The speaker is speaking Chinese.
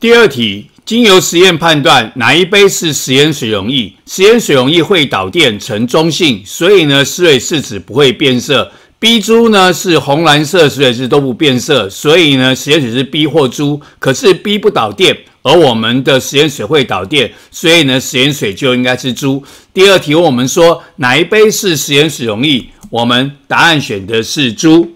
第二题，经由实验判断哪一杯是食盐水溶液？食盐水溶液会导电，呈中性，所以呢，石蕊试纸不会变色。B 珠呢是红蓝色，石蕊试都不变色，所以呢，食验水是 B 或珠。可是 B 不导电，而我们的食验水会导电，所以呢，食验水就应该是珠。第二题问我们说哪一杯是食盐水溶液？我们答案选的是珠。